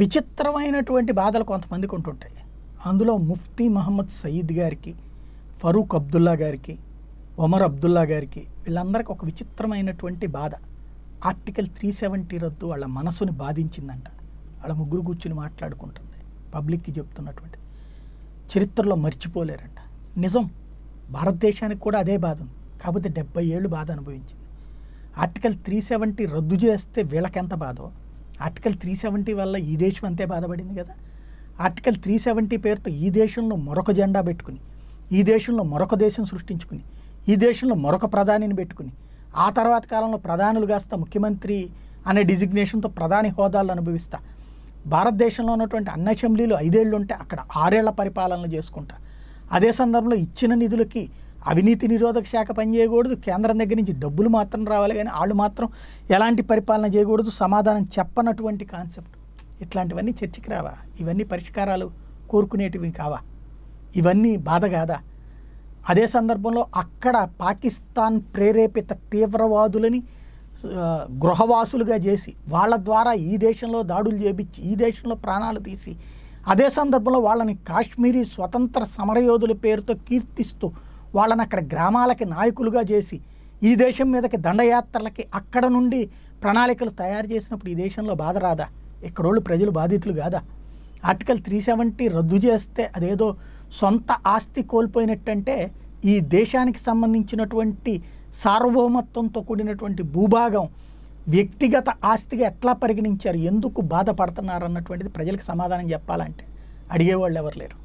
విచిత్రమైనటువంటి బాధలు కొంతమందికి ఉంటుంటాయి అందులో ముఫ్తీ మహమ్మద్ సయీద్ గారికి ఫరూక్ అబ్దుల్లా గారికి ఒమర్ అబ్దుల్లా గారికి వీళ్ళందరికీ ఒక విచిత్రమైనటువంటి బాధ ఆర్టికల్ త్రీ సెవెంటీ రద్దు వాళ్ళ మనసుని బాధించిందంట వాళ్ళ ముగ్గురు కూర్చుని మాట్లాడుకుంటుంది పబ్లిక్కి చెప్తున్నటువంటి చరిత్రలో మర్చిపోలేరంట నిజం భారతదేశానికి కూడా అదే బాధ ఉంది కాకపోతే డెబ్బై ఏళ్ళు బాధ అనుభవించింది ఆర్టికల్ త్రీ సెవెంటీ రద్దు చేస్తే వీళ్ళకెంత బాధో ఆర్టికల్ త్రీ సెవెంటీ వల్ల ఈ దేశం అంతే బాధపడింది కదా ఆర్టికల్ త్రీ సెవెంటీ పేరుతో ఈ దేశంలో మరొక జెండా పెట్టుకుని ఈ దేశంలో మరొక దేశం సృష్టించుకుని ఈ దేశంలో మరొక ప్రధానిని పెట్టుకుని ఆ తర్వాత కాలంలో ప్రధానులు కాస్త ముఖ్యమంత్రి అనే డిజిగ్నేషన్తో ప్రధాని హోదాలు అనుభవిస్తా భారతదేశంలో ఉన్నటువంటి అన్న అసెంబ్లీలు ఐదేళ్ళు ఉంటే అక్కడ ఆరేళ్ల పరిపాలనలు చేసుకుంటా అదే సందర్భంలో ఇచ్చిన నిధులకి అవినీతి నిరోధక శాఖ పనిచేయకూడదు కేంద్రం దగ్గర నుంచి డబ్బులు మాత్రం రావాలి కానీ వాళ్ళు మాత్రం ఎలాంటి పరిపాలన చేయకూడదు సమాధానం చెప్పనటువంటి కాన్సెప్ట్ ఇట్లాంటివన్నీ చర్చకి రావా ఇవన్నీ పరిష్కారాలు కోరుకునేటివి కావా ఇవన్నీ బాధ కాదా అదే సందర్భంలో అక్కడ పాకిస్తాన్ ప్రేరేపిత తీవ్రవాదులని గృహవాసులుగా చేసి వాళ్ళ ద్వారా ఈ దేశంలో దాడులు చేపించి ఈ దేశంలో ప్రాణాలు తీసి అదే సందర్భంలో వాళ్ళని కాశ్మీరీ స్వతంత్ర సమరయోధుల పేరుతో కీర్తిస్తూ వాళ్ళని అక్కడ గ్రామాలకి నాయకులుగా చేసి ఈ దేశం మీదకి దండయాత్రలకి అక్కడ నుండి ప్రణాళికలు తయారు చేసినప్పుడు ఈ దేశంలో బాధ రాదా ఎక్కడోళ్ళు ప్రజలు బాధితులు కాదా ఆర్టికల్ త్రీ సెవెంటీ రద్దు చేస్తే అదేదో సొంత ఆస్తి కోల్పోయినట్టంటే ఈ దేశానికి సంబంధించినటువంటి సార్వభౌమత్వంతో కూడినటువంటి భూభాగం వ్యక్తిగత ఆస్తిగా ఎట్లా పరిగణించారు ఎందుకు బాధపడుతున్నారు అన్నటువంటిది ప్రజలకు సమాధానం చెప్పాలంటే అడిగేవాళ్ళు ఎవరు లేరు